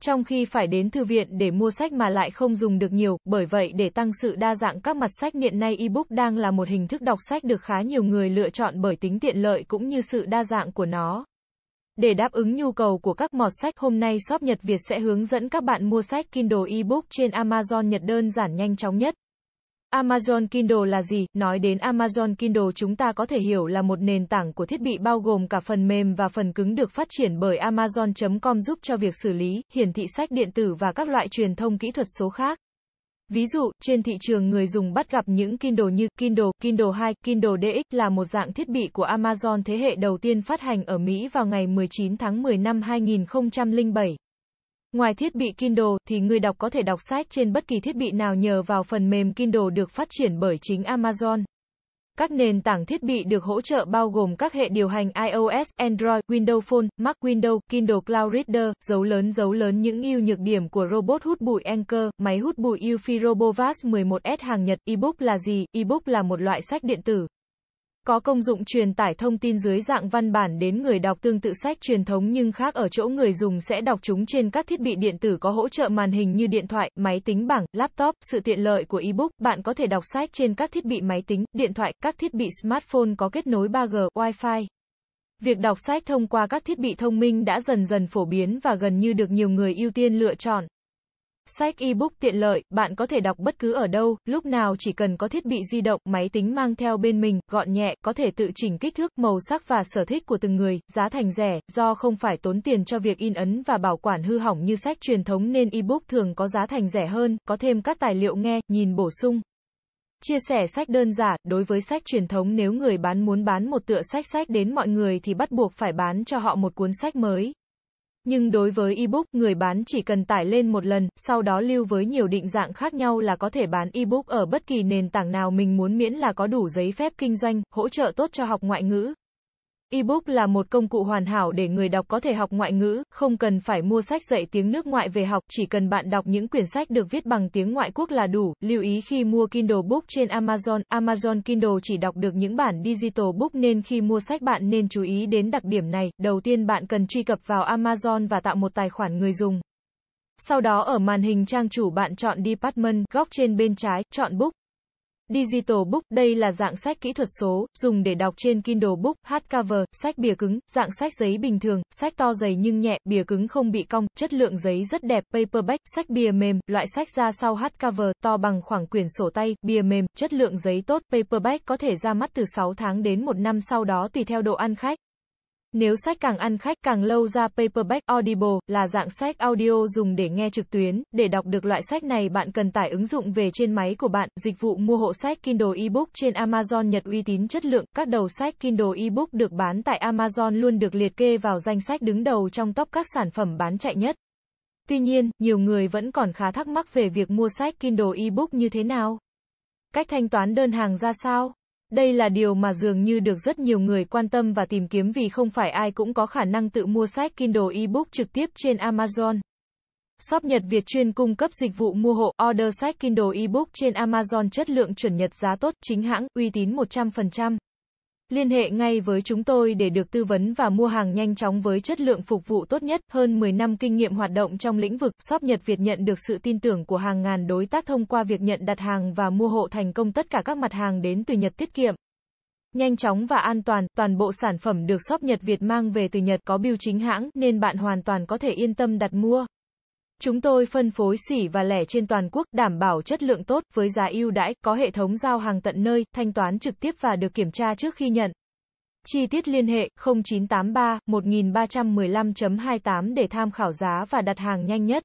trong khi phải đến thư viện để mua sách mà lại không dùng được nhiều, bởi vậy để tăng sự đa dạng các mặt sách hiện nay ebook đang là một hình thức đọc sách được khá nhiều người lựa chọn bởi tính tiện lợi cũng như sự đa dạng của nó. Để đáp ứng nhu cầu của các mọt sách, hôm nay shop Nhật Việt sẽ hướng dẫn các bạn mua sách Kindle ebook trên Amazon Nhật đơn giản nhanh chóng nhất. Amazon Kindle là gì? Nói đến Amazon Kindle chúng ta có thể hiểu là một nền tảng của thiết bị bao gồm cả phần mềm và phần cứng được phát triển bởi Amazon.com giúp cho việc xử lý, hiển thị sách điện tử và các loại truyền thông kỹ thuật số khác. Ví dụ, trên thị trường người dùng bắt gặp những Kindle như Kindle, Kindle 2, Kindle DX là một dạng thiết bị của Amazon thế hệ đầu tiên phát hành ở Mỹ vào ngày 19 tháng 10 năm 2007. Ngoài thiết bị Kindle thì người đọc có thể đọc sách trên bất kỳ thiết bị nào nhờ vào phần mềm Kindle được phát triển bởi chính Amazon. Các nền tảng thiết bị được hỗ trợ bao gồm các hệ điều hành iOS, Android, Windows Phone, Mac, Windows, Kindle Cloud Reader, dấu lớn dấu lớn những ưu nhược điểm của robot hút bụi Anker, máy hút bụi Eufy Robovas 11S hàng Nhật. Ebook là gì? Ebook là một loại sách điện tử có công dụng truyền tải thông tin dưới dạng văn bản đến người đọc tương tự sách truyền thống nhưng khác ở chỗ người dùng sẽ đọc chúng trên các thiết bị điện tử có hỗ trợ màn hình như điện thoại, máy tính bảng, laptop. Sự tiện lợi của ebook, bạn có thể đọc sách trên các thiết bị máy tính, điện thoại, các thiết bị smartphone có kết nối 3G, Wi-Fi. Việc đọc sách thông qua các thiết bị thông minh đã dần dần phổ biến và gần như được nhiều người ưu tiên lựa chọn. Sách ebook tiện lợi, bạn có thể đọc bất cứ ở đâu, lúc nào chỉ cần có thiết bị di động, máy tính mang theo bên mình, gọn nhẹ, có thể tự chỉnh kích thước, màu sắc và sở thích của từng người, giá thành rẻ, do không phải tốn tiền cho việc in ấn và bảo quản hư hỏng như sách truyền thống nên ebook thường có giá thành rẻ hơn, có thêm các tài liệu nghe, nhìn bổ sung. Chia sẻ sách đơn giản. đối với sách truyền thống nếu người bán muốn bán một tựa sách sách đến mọi người thì bắt buộc phải bán cho họ một cuốn sách mới, nhưng đối với ebook, người bán chỉ cần tải lên một lần, sau đó lưu với nhiều định dạng khác nhau là có thể bán ebook ở bất kỳ nền tảng nào mình muốn miễn là có đủ giấy phép kinh doanh, hỗ trợ tốt cho học ngoại ngữ, ebook là một công cụ hoàn hảo để người đọc có thể học ngoại ngữ, không cần phải mua sách dạy tiếng nước ngoại về học, chỉ cần bạn đọc những quyển sách được viết bằng tiếng ngoại quốc là đủ. Lưu ý khi mua Kindle Book trên Amazon, Amazon Kindle chỉ đọc được những bản digital book nên khi mua sách bạn nên chú ý đến đặc điểm này. Đầu tiên bạn cần truy cập vào Amazon và tạo một tài khoản người dùng. Sau đó ở màn hình trang chủ bạn chọn Department, góc trên bên trái, chọn Book, Digital Book, đây là dạng sách kỹ thuật số, dùng để đọc trên Kindle Book, hardcover, sách bìa cứng, dạng sách giấy bình thường, sách to dày nhưng nhẹ, bìa cứng không bị cong, chất lượng giấy rất đẹp, paperback, sách bìa mềm, loại sách ra sau hardcover, to bằng khoảng quyển sổ tay, bìa mềm, chất lượng giấy tốt, paperback có thể ra mắt từ 6 tháng đến 1 năm sau đó tùy theo độ ăn khách. Nếu sách càng ăn khách càng lâu ra paperback Audible là dạng sách audio dùng để nghe trực tuyến, để đọc được loại sách này bạn cần tải ứng dụng về trên máy của bạn, dịch vụ mua hộ sách Kindle ebook trên Amazon Nhật uy tín chất lượng, các đầu sách Kindle ebook được bán tại Amazon luôn được liệt kê vào danh sách đứng đầu trong top các sản phẩm bán chạy nhất. Tuy nhiên, nhiều người vẫn còn khá thắc mắc về việc mua sách Kindle ebook như thế nào. Cách thanh toán đơn hàng ra sao? Đây là điều mà dường như được rất nhiều người quan tâm và tìm kiếm vì không phải ai cũng có khả năng tự mua sách Kindle ebook trực tiếp trên Amazon. Shop Nhật Việt chuyên cung cấp dịch vụ mua hộ, order sách Kindle ebook trên Amazon chất lượng chuẩn Nhật giá tốt, chính hãng, uy tín 100%. Liên hệ ngay với chúng tôi để được tư vấn và mua hàng nhanh chóng với chất lượng phục vụ tốt nhất. Hơn 10 năm kinh nghiệm hoạt động trong lĩnh vực shop Nhật Việt nhận được sự tin tưởng của hàng ngàn đối tác thông qua việc nhận đặt hàng và mua hộ thành công tất cả các mặt hàng đến từ Nhật tiết kiệm. Nhanh chóng và an toàn, toàn bộ sản phẩm được shop Nhật Việt mang về từ Nhật có biêu chính hãng nên bạn hoàn toàn có thể yên tâm đặt mua. Chúng tôi phân phối xỉ và lẻ trên toàn quốc, đảm bảo chất lượng tốt, với giá ưu đãi, có hệ thống giao hàng tận nơi, thanh toán trực tiếp và được kiểm tra trước khi nhận. Chi tiết liên hệ 0983 1315.28 để tham khảo giá và đặt hàng nhanh nhất.